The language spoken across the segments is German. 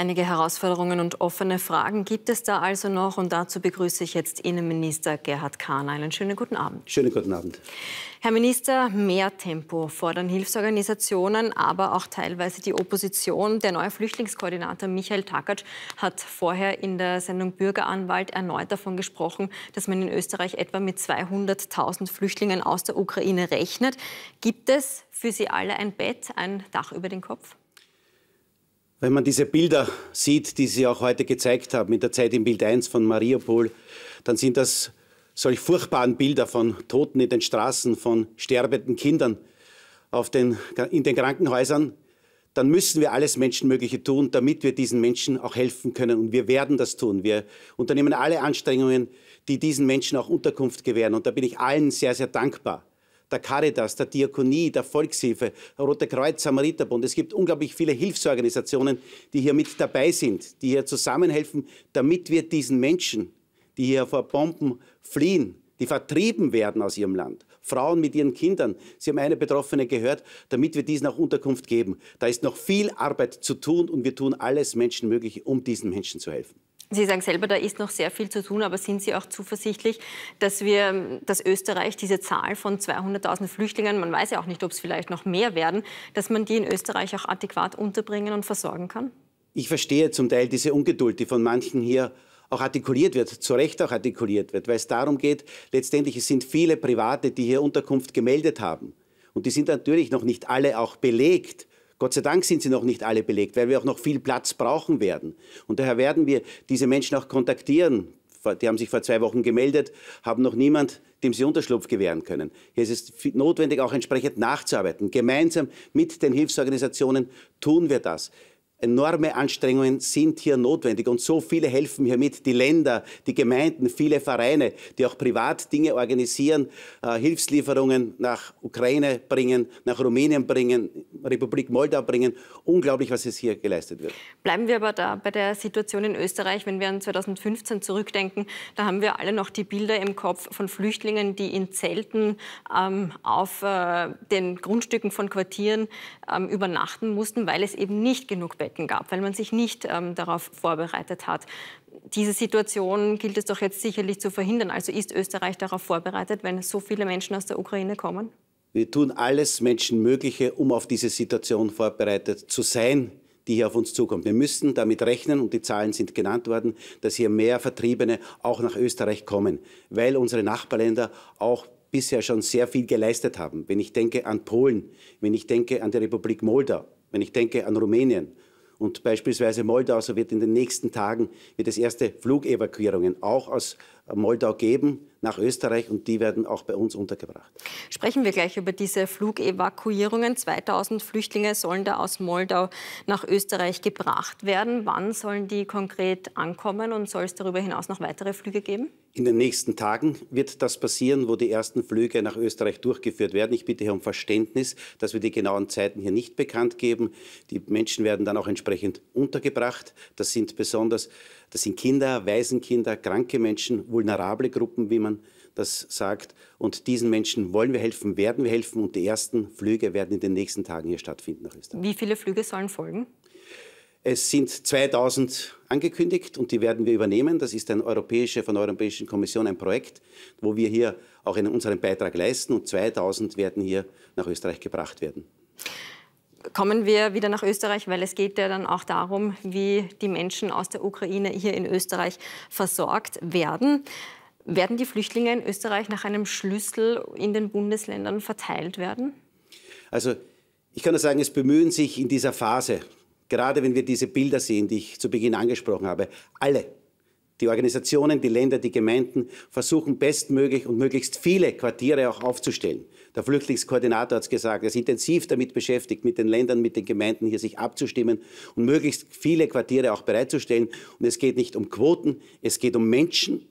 Einige Herausforderungen und offene Fragen gibt es da also noch. Und dazu begrüße ich jetzt Innenminister Gerhard Kahn. Einen schönen guten Abend. Schönen guten Abend. Herr Minister, mehr Tempo fordern Hilfsorganisationen, aber auch teilweise die Opposition. Der neue Flüchtlingskoordinator Michael Takac hat vorher in der Sendung Bürgeranwalt erneut davon gesprochen, dass man in Österreich etwa mit 200.000 Flüchtlingen aus der Ukraine rechnet. Gibt es für Sie alle ein Bett, ein Dach über den Kopf? Wenn man diese Bilder sieht, die Sie auch heute gezeigt haben, in der Zeit im Bild 1 von Mariupol, dann sind das solch furchtbaren Bilder von Toten in den Straßen, von sterbenden Kindern auf den, in den Krankenhäusern, dann müssen wir alles Menschenmögliche tun, damit wir diesen Menschen auch helfen können. Und wir werden das tun. Wir unternehmen alle Anstrengungen, die diesen Menschen auch Unterkunft gewähren. Und da bin ich allen sehr, sehr dankbar der Caritas, der Diakonie, der Volkshilfe, Rote Kreuz, Samariterbund. Es gibt unglaublich viele Hilfsorganisationen, die hier mit dabei sind, die hier zusammenhelfen, damit wir diesen Menschen, die hier vor Bomben fliehen, die vertrieben werden aus ihrem Land. Frauen mit ihren Kindern. Sie haben eine Betroffene gehört, damit wir diesen auch Unterkunft geben. Da ist noch viel Arbeit zu tun und wir tun alles Menschenmögliche, um diesen Menschen zu helfen. Sie sagen selber, da ist noch sehr viel zu tun, aber sind Sie auch zuversichtlich, dass wir, dass Österreich diese Zahl von 200.000 Flüchtlingen, man weiß ja auch nicht, ob es vielleicht noch mehr werden, dass man die in Österreich auch adäquat unterbringen und versorgen kann? Ich verstehe zum Teil diese Ungeduld, die von manchen hier auch artikuliert wird, zu Recht auch artikuliert wird, weil es darum geht, letztendlich es sind viele Private, die hier Unterkunft gemeldet haben. Und die sind natürlich noch nicht alle auch belegt Gott sei Dank sind sie noch nicht alle belegt, weil wir auch noch viel Platz brauchen werden. Und daher werden wir diese Menschen auch kontaktieren. Die haben sich vor zwei Wochen gemeldet, haben noch niemand dem sie Unterschlupf gewähren können. Hier ist es notwendig, auch entsprechend nachzuarbeiten. Gemeinsam mit den Hilfsorganisationen tun wir das enorme Anstrengungen sind hier notwendig und so viele helfen hier mit. Die Länder, die Gemeinden, viele Vereine, die auch privat Dinge organisieren, äh, Hilfslieferungen nach Ukraine bringen, nach Rumänien bringen, Republik Moldau bringen. Unglaublich, was jetzt hier geleistet wird. Bleiben wir aber da bei der Situation in Österreich. Wenn wir an 2015 zurückdenken, da haben wir alle noch die Bilder im Kopf von Flüchtlingen, die in Zelten ähm, auf äh, den Grundstücken von Quartieren ähm, übernachten mussten, weil es eben nicht genug Betten Stillschweigen gab, weil man sich nicht ähm, darauf vorbereitet hat. Diese Situation gilt es doch jetzt sicherlich zu verhindern. Also ist Österreich darauf vorbereitet, wenn so viele Menschen aus der Ukraine kommen? Wir tun alles Menschenmögliche, um auf diese Situation vorbereitet zu sein die hier auf uns zukommt. Wir müssen damit rechnen, und die Zahlen sind genannt worden, dass hier mehr Vertriebene auch nach Österreich kommen, weil unsere Nachbarländer auch bisher schon sehr viel geleistet haben. Wenn ich denke an Polen, wenn ich denke an die Republik Moldau, wenn ich denke an Rumänien, und beispielsweise Moldau, so wird in den nächsten Tagen wird es erste Flugevakuierungen auch aus Moldau geben nach Österreich und die werden auch bei uns untergebracht. Sprechen wir gleich über diese Flugevakuierungen. 2000 Flüchtlinge sollen da aus Moldau nach Österreich gebracht werden. Wann sollen die konkret ankommen und soll es darüber hinaus noch weitere Flüge geben? In den nächsten Tagen wird das passieren, wo die ersten Flüge nach Österreich durchgeführt werden. Ich bitte hier um Verständnis, dass wir die genauen Zeiten hier nicht bekannt geben. Die Menschen werden dann auch entsprechend untergebracht. Das sind besonders das sind Kinder, Waisenkinder, kranke Menschen, vulnerable Gruppen, wie man das sagt. Und diesen Menschen wollen wir helfen, werden wir helfen. Und die ersten Flüge werden in den nächsten Tagen hier stattfinden nach Österreich. Wie viele Flüge sollen folgen? Es sind 2000 angekündigt und die werden wir übernehmen. Das ist ein europäische, von der Europäischen Kommission ein Projekt, wo wir hier auch unseren Beitrag leisten und 2000 werden hier nach Österreich gebracht werden. Kommen wir wieder nach Österreich, weil es geht ja dann auch darum, wie die Menschen aus der Ukraine hier in Österreich versorgt werden. Werden die Flüchtlinge in Österreich nach einem Schlüssel in den Bundesländern verteilt werden? Also ich kann nur sagen, es bemühen sich in dieser Phase, gerade wenn wir diese Bilder sehen, die ich zu Beginn angesprochen habe, alle die Organisationen, die Länder, die Gemeinden versuchen bestmöglich und möglichst viele Quartiere auch aufzustellen. Der Flüchtlingskoordinator hat es gesagt, er ist intensiv damit beschäftigt, mit den Ländern, mit den Gemeinden hier sich abzustimmen und möglichst viele Quartiere auch bereitzustellen. Und es geht nicht um Quoten, es geht um Menschen,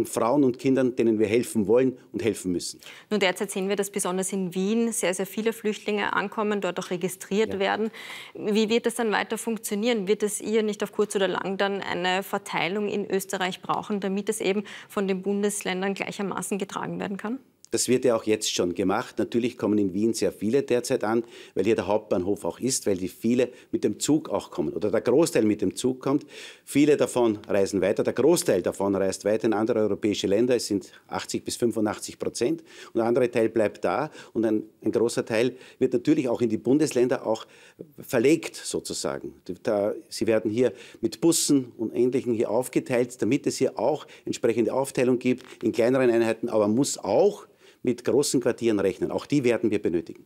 und Frauen und Kindern, denen wir helfen wollen und helfen müssen. Nun derzeit sehen wir, dass besonders in Wien sehr, sehr viele Flüchtlinge ankommen, dort auch registriert ja. werden. Wie wird das dann weiter funktionieren? Wird es ihr nicht auf kurz oder lang dann eine Verteilung in Österreich brauchen, damit es eben von den Bundesländern gleichermaßen getragen werden kann? Das wird ja auch jetzt schon gemacht. Natürlich kommen in Wien sehr viele derzeit an, weil hier der Hauptbahnhof auch ist, weil die viele mit dem Zug auch kommen oder der Großteil mit dem Zug kommt. Viele davon reisen weiter, der Großteil davon reist weiter in andere europäische Länder. Es sind 80 bis 85 Prozent und der andere Teil bleibt da und ein, ein großer Teil wird natürlich auch in die Bundesländer auch verlegt sozusagen. Da, sie werden hier mit Bussen und Ähnlichem hier aufgeteilt, damit es hier auch entsprechende Aufteilung gibt in kleineren Einheiten, aber muss auch mit großen Quartieren rechnen. Auch die werden wir benötigen.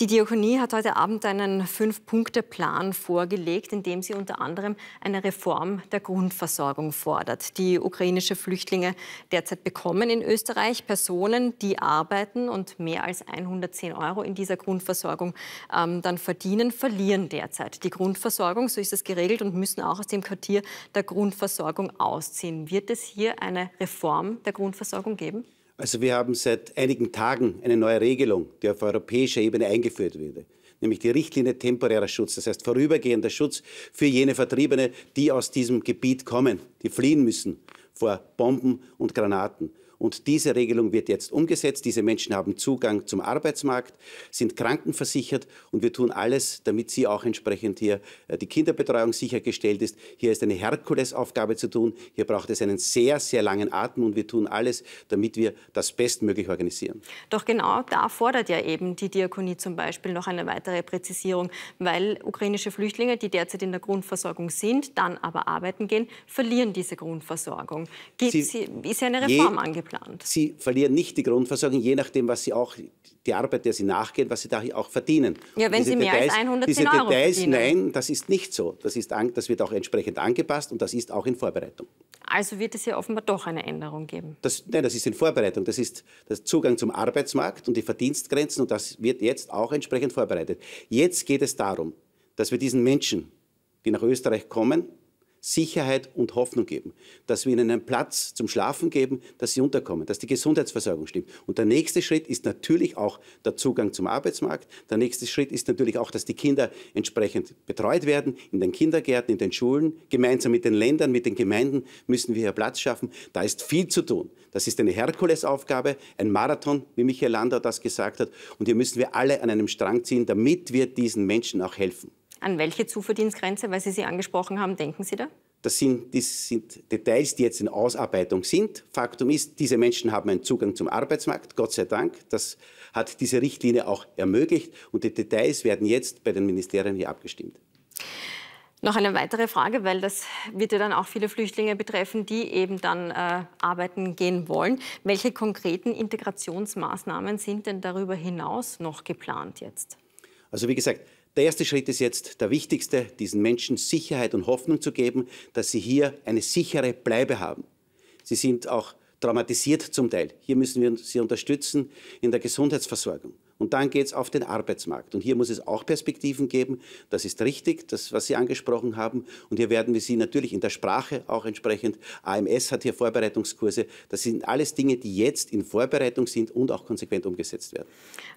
Die Diakonie hat heute Abend einen Fünf-Punkte-Plan vorgelegt, in dem sie unter anderem eine Reform der Grundversorgung fordert, die ukrainische Flüchtlinge derzeit bekommen in Österreich. Personen, die arbeiten und mehr als 110 Euro in dieser Grundversorgung ähm, dann verdienen, verlieren derzeit die Grundversorgung. So ist es geregelt und müssen auch aus dem Quartier der Grundversorgung ausziehen. Wird es hier eine Reform der Grundversorgung geben? Also wir haben seit einigen Tagen eine neue Regelung, die auf europäischer Ebene eingeführt wurde, nämlich die Richtlinie temporärer Schutz, das heißt vorübergehender Schutz für jene Vertriebene, die aus diesem Gebiet kommen, die fliehen müssen vor Bomben und Granaten. Und diese Regelung wird jetzt umgesetzt. Diese Menschen haben Zugang zum Arbeitsmarkt, sind krankenversichert und wir tun alles, damit sie auch entsprechend hier äh, die Kinderbetreuung sichergestellt ist. Hier ist eine Herkulesaufgabe zu tun. Hier braucht es einen sehr, sehr langen Atem und wir tun alles, damit wir das bestmöglich organisieren. Doch genau da fordert ja eben die Diakonie zum Beispiel noch eine weitere Präzisierung, weil ukrainische Flüchtlinge, die derzeit in der Grundversorgung sind, dann aber arbeiten gehen, verlieren diese Grundversorgung. Gibt, sie, ist ja eine Reform angeplant geplant. Sie verlieren nicht die Grundversorgung, je nachdem, was Sie auch, die Arbeit, der Sie nachgehen, was Sie da auch verdienen. Ja, wenn Sie mehr Details, als 110 Euro Details, Nein, das ist nicht so. Das, ist an, das wird auch entsprechend angepasst und das ist auch in Vorbereitung. Also wird es hier offenbar doch eine Änderung geben. Das, nein, das ist in Vorbereitung. Das ist der Zugang zum Arbeitsmarkt und die Verdienstgrenzen und das wird jetzt auch entsprechend vorbereitet. Jetzt geht es darum, dass wir diesen Menschen, die nach Österreich kommen, Sicherheit und Hoffnung geben, dass wir ihnen einen Platz zum Schlafen geben, dass sie unterkommen, dass die Gesundheitsversorgung stimmt. Und der nächste Schritt ist natürlich auch der Zugang zum Arbeitsmarkt. Der nächste Schritt ist natürlich auch, dass die Kinder entsprechend betreut werden, in den Kindergärten, in den Schulen. Gemeinsam mit den Ländern, mit den Gemeinden müssen wir hier Platz schaffen. Da ist viel zu tun. Das ist eine Herkulesaufgabe, ein Marathon, wie Michael Landau das gesagt hat. Und hier müssen wir alle an einem Strang ziehen, damit wir diesen Menschen auch helfen. An welche Zuverdienstgrenze, weil Sie sie angesprochen haben, denken Sie da? Das sind, das sind, Details, die jetzt in Ausarbeitung sind. Faktum ist, diese Menschen haben einen Zugang zum Arbeitsmarkt, Gott sei Dank. Das hat diese Richtlinie auch ermöglicht. Und die Details werden jetzt bei den Ministerien hier abgestimmt. Noch eine weitere Frage, weil das wird ja dann auch viele Flüchtlinge betreffen, die eben dann äh, arbeiten gehen wollen. Welche konkreten Integrationsmaßnahmen sind denn darüber hinaus noch geplant jetzt? Also wie gesagt, der erste Schritt ist jetzt der wichtigste, diesen Menschen Sicherheit und Hoffnung zu geben, dass sie hier eine sichere Bleibe haben. Sie sind auch traumatisiert zum Teil. Hier müssen wir sie unterstützen in der Gesundheitsversorgung. Und dann geht es auf den Arbeitsmarkt. Und hier muss es auch Perspektiven geben. Das ist richtig, das, was Sie angesprochen haben. Und hier werden wir Sie natürlich in der Sprache auch entsprechend. AMS hat hier Vorbereitungskurse. Das sind alles Dinge, die jetzt in Vorbereitung sind und auch konsequent umgesetzt werden.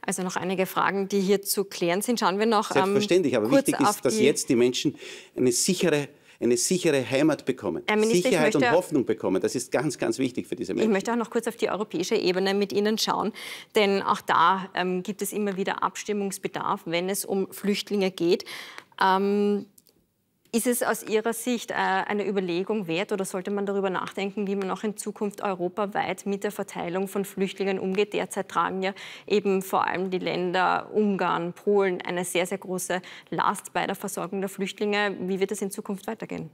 Also noch einige Fragen, die hier zu klären sind. Schauen wir noch. Ähm, Selbstverständlich, aber wichtig ist, dass jetzt die Menschen eine sichere eine sichere Heimat bekommen, Minister, Sicherheit möchte, und Hoffnung bekommen. Das ist ganz, ganz wichtig für diese Menschen. Ich möchte auch noch kurz auf die europäische Ebene mit Ihnen schauen, denn auch da ähm, gibt es immer wieder Abstimmungsbedarf, wenn es um Flüchtlinge geht. Ähm, ist es aus Ihrer Sicht äh, eine Überlegung wert oder sollte man darüber nachdenken, wie man auch in Zukunft europaweit mit der Verteilung von Flüchtlingen umgeht? Derzeit tragen ja eben vor allem die Länder Ungarn, Polen eine sehr, sehr große Last bei der Versorgung der Flüchtlinge. Wie wird es in Zukunft weitergehen?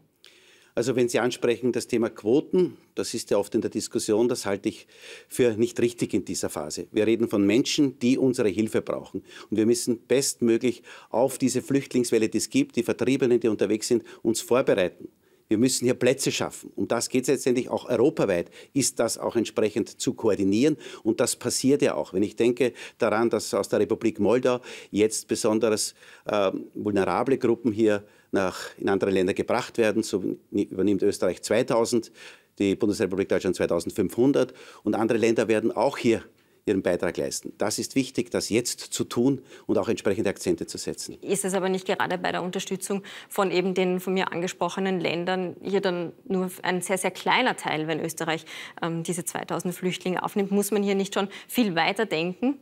Also wenn Sie ansprechen das Thema Quoten, das ist ja oft in der Diskussion, das halte ich für nicht richtig in dieser Phase. Wir reden von Menschen, die unsere Hilfe brauchen. Und wir müssen bestmöglich auf diese Flüchtlingswelle, die es gibt, die Vertriebenen, die unterwegs sind, uns vorbereiten. Wir müssen hier Plätze schaffen. Und das geht letztendlich auch europaweit, ist das auch entsprechend zu koordinieren. Und das passiert ja auch. Wenn ich denke daran, dass aus der Republik Moldau jetzt besonders äh, vulnerable Gruppen hier nach, in andere Länder gebracht werden. So übernimmt Österreich 2000, die Bundesrepublik Deutschland 2500 und andere Länder werden auch hier ihren Beitrag leisten. Das ist wichtig, das jetzt zu tun und auch entsprechende Akzente zu setzen. Ist es aber nicht gerade bei der Unterstützung von eben den von mir angesprochenen Ländern hier dann nur ein sehr, sehr kleiner Teil, wenn Österreich ähm, diese 2000 Flüchtlinge aufnimmt? Muss man hier nicht schon viel weiter denken?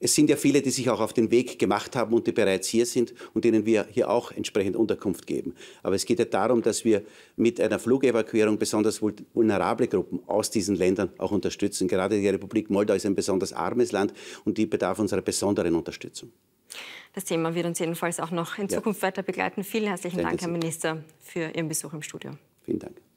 es sind ja viele, die sich auch auf den Weg gemacht haben und die bereits hier sind und denen wir hier auch entsprechend Unterkunft geben. Aber es geht ja darum, dass wir mit einer Flugevakuierung besonders vulnerable Gruppen aus diesen Ländern auch unterstützen. Gerade die Republik Moldau ist ein besonders armes Land und die bedarf unserer besonderen Unterstützung. Das Thema wird uns jedenfalls auch noch in Zukunft ja. weiter begleiten. Vielen herzlichen Sehr Dank, Herr Minister, für Ihren Besuch im Studio. Vielen Dank.